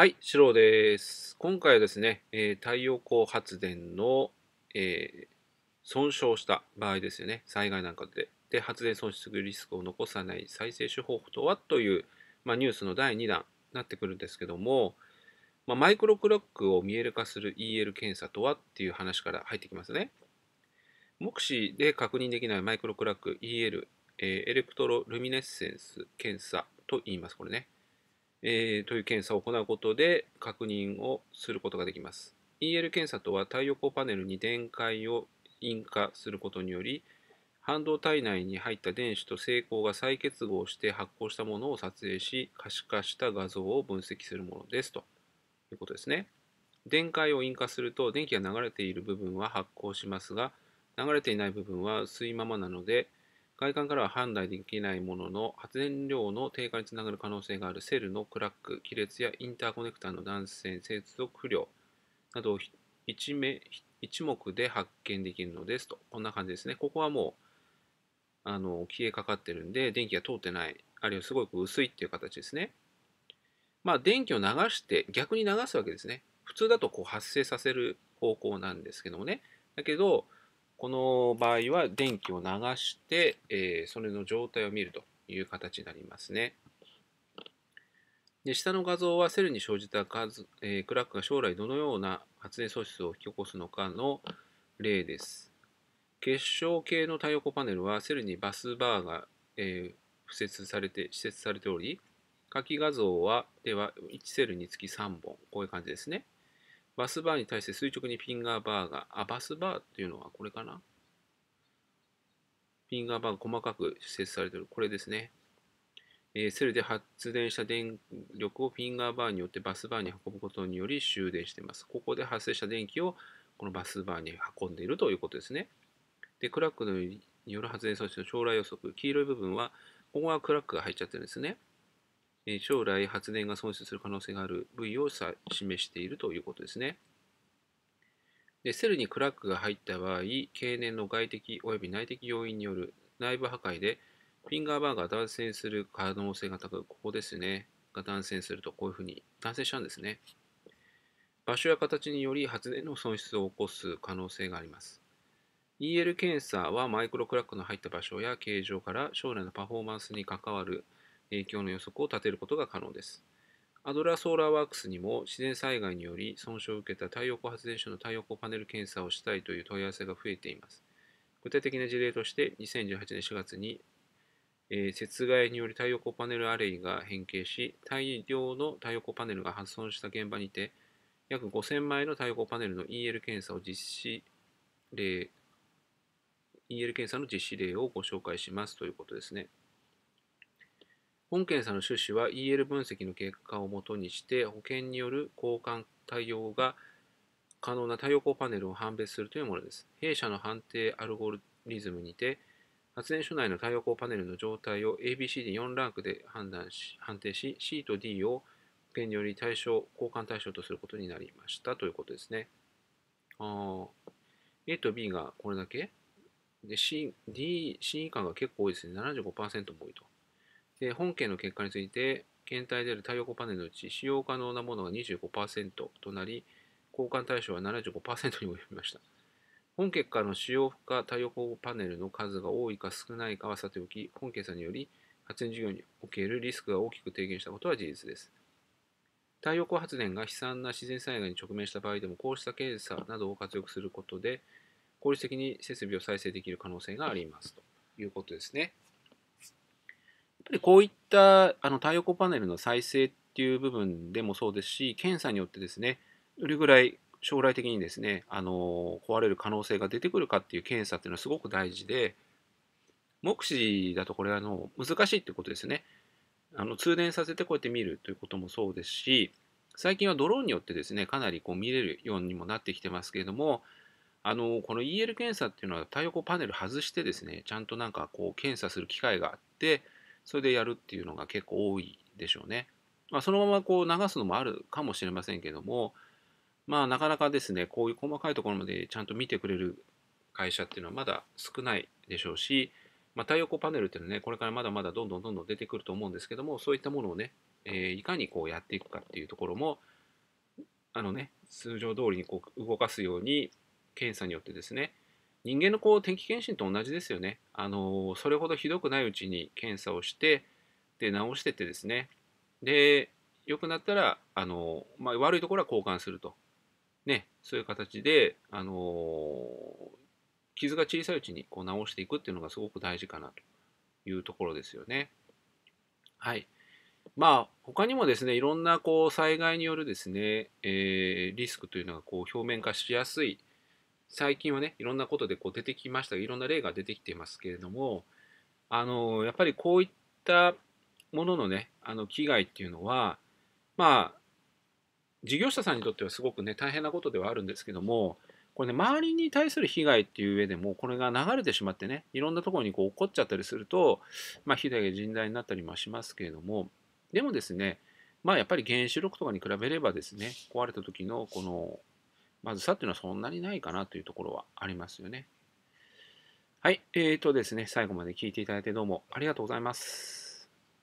はい、シロです。今回はですね、えー、太陽光発電の、えー、損傷した場合ですよね、災害なんかで。で、発電損失リスクを残さない再生手法とはという、まあ、ニュースの第2弾になってくるんですけども、まあ、マイクロクロックを見える化する EL 検査とはっていう話から入ってきますね。目視で確認できないマイクロクラック EL、えー、エレクトロルミネッセンス検査と言います、これね。えー、という検査を行うことで確認をすることができます。EL 検査とは太陽光パネルに電解を引火することにより半導体内に入った電子と成功が再結合して発光したものを撮影し可視化した画像を分析するものですということですね。電解を引火すると電気が流れている部分は発光しますが流れていない部分は薄いままなので外観からは判断できないものの発電量の低下につながる可能性があるセルのクラック、亀裂やインターコネクターの断線、接続不良などを一目一目で発見できるのですと。こんな感じですね。ここはもうあの消えかかってるんで電気が通ってない、あるいはすごく薄いっていう形ですね。まあ電気を流して逆に流すわけですね。普通だとこう発生させる方向なんですけどもね。だけど、この場合は電気を流して、えー、それの状態を見るという形になりますね。で下の画像はセルに生じた数、えー、クラックが将来どのような発電素質を引き起こすのかの例です。結晶系の太陽光パネルはセルにバスバーが、えー、付設されて施設されており、下記画像はでは1セルにつき3本、こういう感じですね。バスバーに対して垂直にフィンガーバーが、あ、バスバーっていうのはこれかなフィンガーバーが細かく施設されている、これですね。えー、セルで発電した電力をフィンガーバーによってバスバーに運ぶことにより終電しています。ここで発生した電気をこのバスバーに運んでいるということですね。で、クラックによる発電装置の将来予測、黄色い部分は、ここはクラックが入っちゃってるんですね。将来発電が損失する可能性がある部位を示しているということですね。でセルにクラックが入った場合、経年の外的及び内的要因による内部破壊で、フィンガーバーが断線する可能性が高く、ここですね、が断線するとこういうふうに断線しちゃうんですね。場所や形により発電の損失を起こす可能性があります。EL 検査はマイクロクラックの入った場所や形状から将来のパフォーマンスに関わる影響の予測を立てることが可能です。アドラーソーラーワークスにも自然災害により損傷を受けた太陽光発電所の太陽光パネル検査をしたいという問い合わせが増えています。具体的な事例として2018年4月に、えー、雪害により太陽光パネルアレイが変形し大量の太陽光パネルが発損した現場にて約5000枚の太陽光パネルの EL 検査を実施例 EL 検査の実施例をご紹介しますということですね。本検査の趣旨は EL 分析の結果をもとにして保険による交換対応が可能な太陽光パネルを判別するというものです。弊社の判定アルゴリズムにて発電所内の太陽光パネルの状態を ABCD4 ランクで判断し判定し C と D を保険により対象交換対象とすることになりましたということですね。あ A と B がこれだけで C、D、C 以下が結構多いですね。75%も多いと。で本件の結果について検体である太陽光パネルのうち使用可能なものが25%となり交換対象は75%に及びました本結果の使用可太陽光パネルの数が多いか少ないかはさておき本検査により発電事業におけるリスクが大きく低減したことは事実です太陽光発電が悲惨な自然災害に直面した場合でもこうした検査などを活用することで効率的に設備を再生できる可能性がありますということですね。ぱりこういったあの太陽光パネルの再生っていう部分でもそうですし、検査によってですね、どれぐらい将来的にですね、あの壊れる可能性が出てくるかっていう検査っていうのはすごく大事で、目視だとこれあの難しいってことですね。あの通電させてこうやって見るということもそうですし、最近はドローンによってですね、かなりこう見れるようにもなってきてますけれども、あのこの EL 検査っていうのは太陽光パネル外してですね、ちゃんとなんかこう検査する機会があって、それでやるっていうのが結構多いでしょうね。まあ、そのままこう流すのもあるかもしれませんけども、まあ、なかなかですね、こういう細かいところまでちゃんと見てくれる会社っていうのはまだ少ないでしょうし、まあ、太陽光パネルっていうのはね、これからまだまだどんどんどんどん出てくると思うんですけども、そういったものをね、えー、いかにこうやっていくかっていうところも、あのね、通常通りにこう動かすように検査によってですね、人間のこう定期検診と同じですよね。あのそれほどひどくないうちに検査をしてで治してってですねで良くなったらあの、まあ、悪いところは交換すると、ね、そういう形であの傷が小さいうちにこう治していくっていうのがすごく大事かなというところですよね。はいまあ、他にもですねいろんなこう災害によるですね、えー、リスクというのがこう表面化しやすい最近はねいろんなことでこう出てきましたいろんな例が出てきていますけれどもあのやっぱりこういったもののねあの危害っていうのはまあ事業者さんにとってはすごくね大変なことではあるんですけどもこれね周りに対する被害っていう上でもこれが流れてしまってねいろんなところにこう起こっちゃったりするとまあ被害が甚大になったりもしますけれどもでもですねまあやっぱり原子力とかに比べればですね壊れた時のこのまずさっていうのはそんなにないかなというところはありますよね。はい。えっ、ー、とですね、最後まで聞いていただいてどうもありがとうございます。